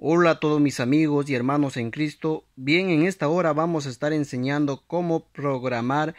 Hola a todos mis amigos y hermanos en Cristo. Bien, en esta hora vamos a estar enseñando cómo programar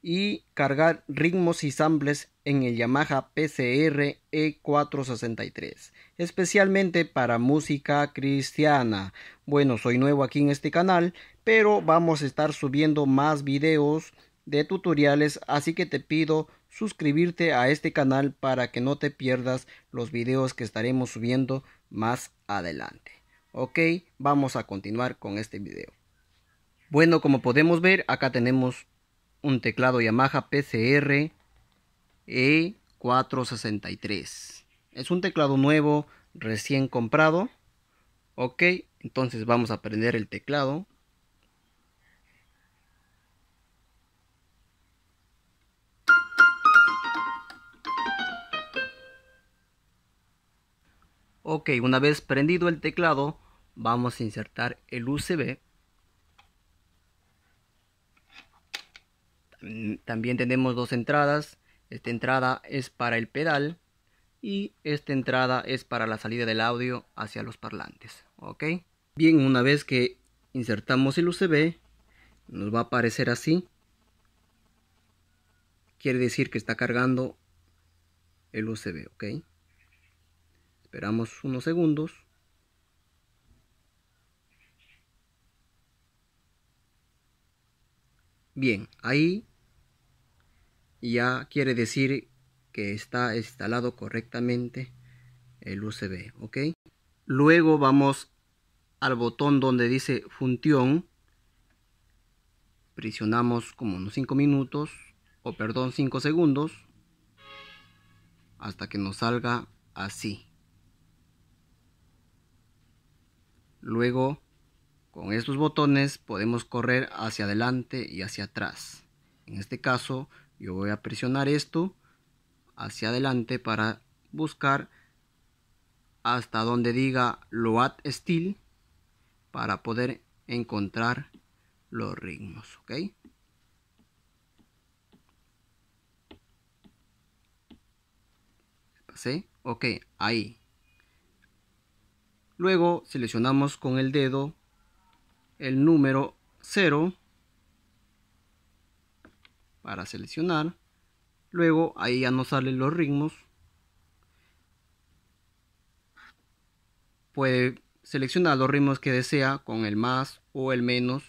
y cargar ritmos y samples en el Yamaha PCR E463, especialmente para música cristiana. Bueno, soy nuevo aquí en este canal, pero vamos a estar subiendo más videos de tutoriales, así que te pido suscribirte a este canal para que no te pierdas los videos que estaremos subiendo más adelante. Ok, vamos a continuar con este video. Bueno, como podemos ver, acá tenemos un teclado Yamaha PCR E463. Es un teclado nuevo, recién comprado. Ok, entonces vamos a prender el teclado. Ok, una vez prendido el teclado, vamos a insertar el USB. También tenemos dos entradas. Esta entrada es para el pedal y esta entrada es para la salida del audio hacia los parlantes. Ok. Bien, una vez que insertamos el USB, nos va a aparecer así. Quiere decir que está cargando el USB, ¿ok? Esperamos unos segundos. Bien, ahí ya quiere decir que está instalado correctamente el USB, ¿ok? Luego vamos al botón donde dice función. Presionamos como unos 5 minutos, o perdón, 5 segundos, hasta que nos salga así. Luego, con estos botones podemos correr hacia adelante y hacia atrás. En este caso, yo voy a presionar esto hacia adelante para buscar hasta donde diga Load Steel para poder encontrar los ritmos. ¿ok? Pasé. Ok, ahí. Luego seleccionamos con el dedo el número 0 para seleccionar. Luego ahí ya nos salen los ritmos. Puede seleccionar los ritmos que desea con el más o el menos.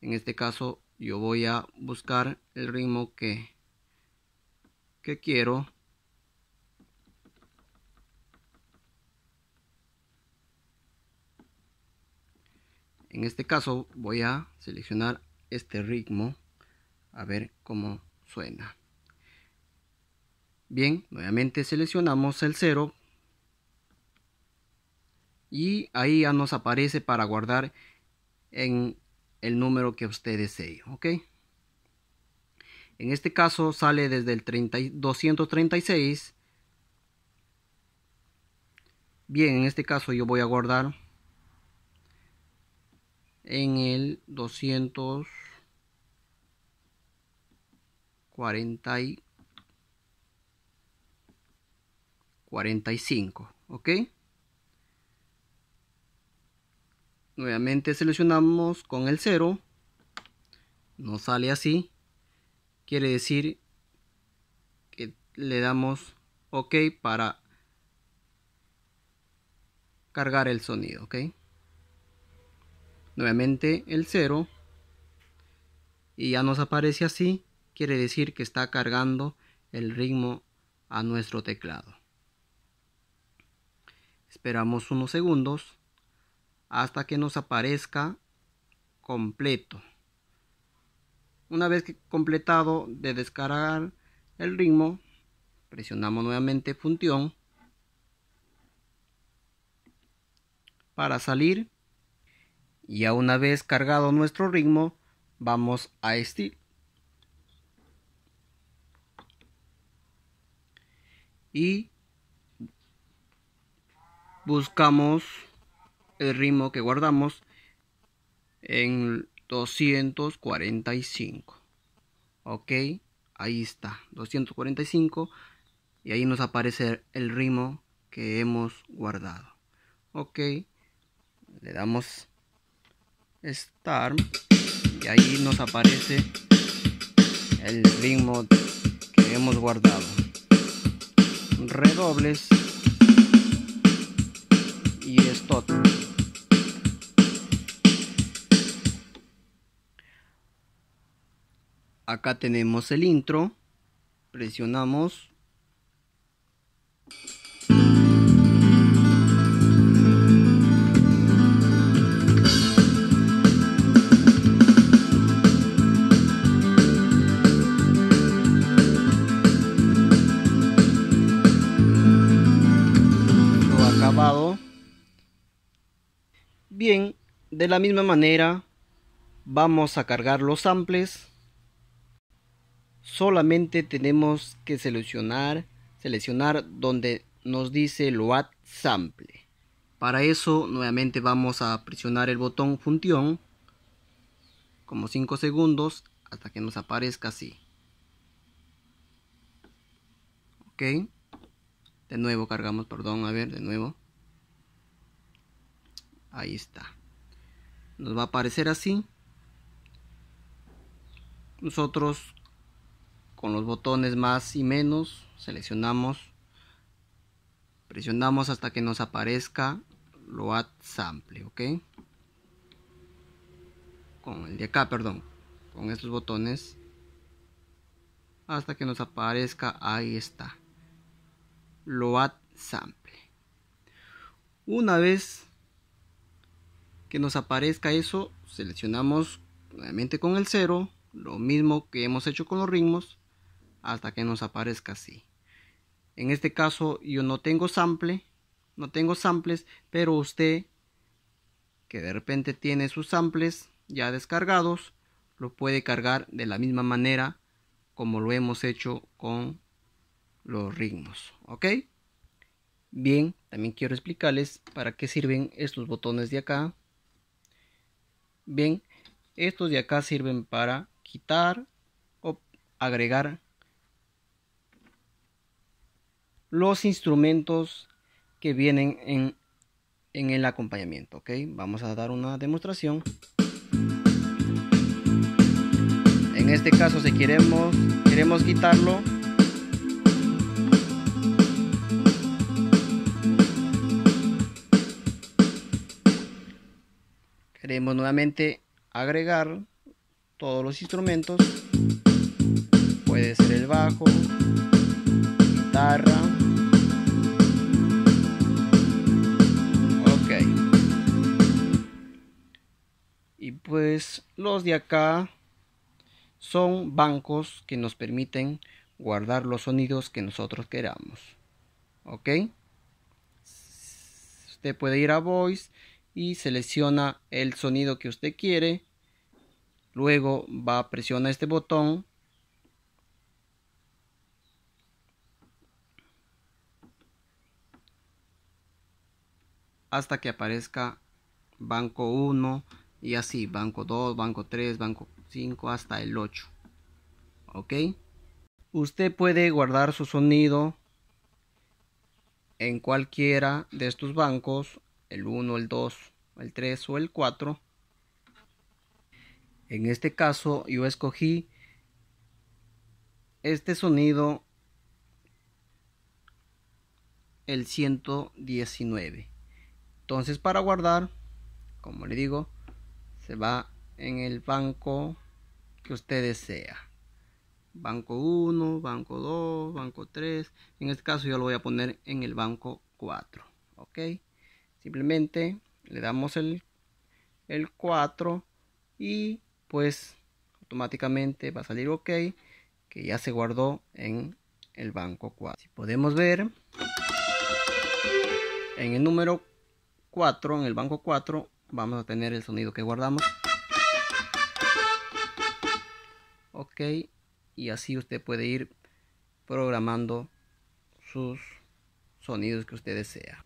En este caso yo voy a buscar el ritmo que, que quiero En este caso voy a seleccionar este ritmo a ver cómo suena. Bien, nuevamente seleccionamos el 0 y ahí ya nos aparece para guardar en el número que usted desee, ¿ok? En este caso sale desde el 236. Bien, en este caso yo voy a guardar en el cuarenta y 45 ok nuevamente seleccionamos con el 0 no sale así quiere decir que le damos ok para cargar el sonido ok nuevamente el 0 y ya nos aparece así quiere decir que está cargando el ritmo a nuestro teclado esperamos unos segundos hasta que nos aparezca completo una vez que completado de descargar el ritmo presionamos nuevamente función para salir y a una vez cargado nuestro ritmo vamos a Steel y buscamos el ritmo que guardamos en 245 ok ahí está 245 y ahí nos aparece el ritmo que hemos guardado ok le damos Star y ahí nos aparece el ritmo que hemos guardado. Redobles y esto Acá tenemos el intro, presionamos de la misma manera vamos a cargar los samples. Solamente tenemos que seleccionar, seleccionar donde nos dice load sample. Para eso nuevamente vamos a presionar el botón función como 5 segundos hasta que nos aparezca así. Ok. De nuevo cargamos, perdón, a ver, de nuevo. Ahí está. Nos va a aparecer así. Nosotros con los botones más y menos seleccionamos. Presionamos hasta que nos aparezca Load Sample, ¿ok? Con el de acá, perdón. Con estos botones. Hasta que nos aparezca, ahí está. Load Sample. Una vez que nos aparezca eso, seleccionamos nuevamente con el 0, lo mismo que hemos hecho con los ritmos, hasta que nos aparezca así. En este caso yo no tengo sample, no tengo samples, pero usted que de repente tiene sus samples ya descargados, lo puede cargar de la misma manera como lo hemos hecho con los ritmos, ¿ok? Bien, también quiero explicarles para qué sirven estos botones de acá, Bien, estos de acá sirven para quitar o agregar los instrumentos que vienen en, en el acompañamiento. Vamos a dar una demostración. En este caso, si queremos, queremos quitarlo, queremos nuevamente agregar todos los instrumentos puede ser el bajo guitarra ok y pues los de acá son bancos que nos permiten guardar los sonidos que nosotros queramos ok usted puede ir a voice y selecciona el sonido que usted quiere. Luego va a presionar este botón. Hasta que aparezca banco 1 y así, banco 2, banco 3, banco 5 hasta el 8. ¿Ok? Usted puede guardar su sonido en cualquiera de estos bancos el 1, el 2, el 3 o el 4. En este caso yo escogí este sonido el 119. Entonces para guardar, como le digo, se va en el banco que usted desea. Banco 1, banco 2, banco 3. En este caso yo lo voy a poner en el banco 4. ¿Ok? simplemente le damos el, 4 y pues automáticamente va a salir ok que ya se guardó en el banco 4 si podemos ver en el número 4 en el banco 4 vamos a tener el sonido que guardamos ok y así usted puede ir programando sus sonidos que usted desea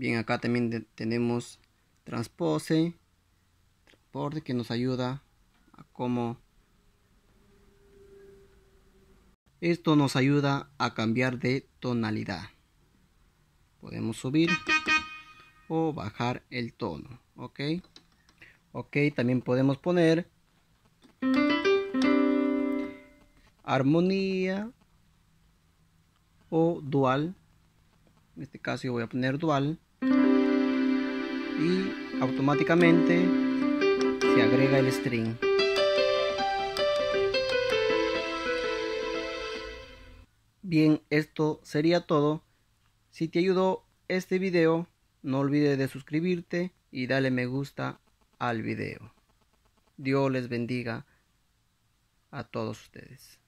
Bien, acá también tenemos transpose, transporte que nos ayuda a cómo... Esto nos ayuda a cambiar de tonalidad. Podemos subir o bajar el tono, ¿ok? Ok, también podemos poner armonía o dual. En este caso yo voy a poner dual y automáticamente se agrega el string. Bien, esto sería todo. Si te ayudó este video, no olvides de suscribirte y dale me gusta al video. Dios les bendiga a todos ustedes.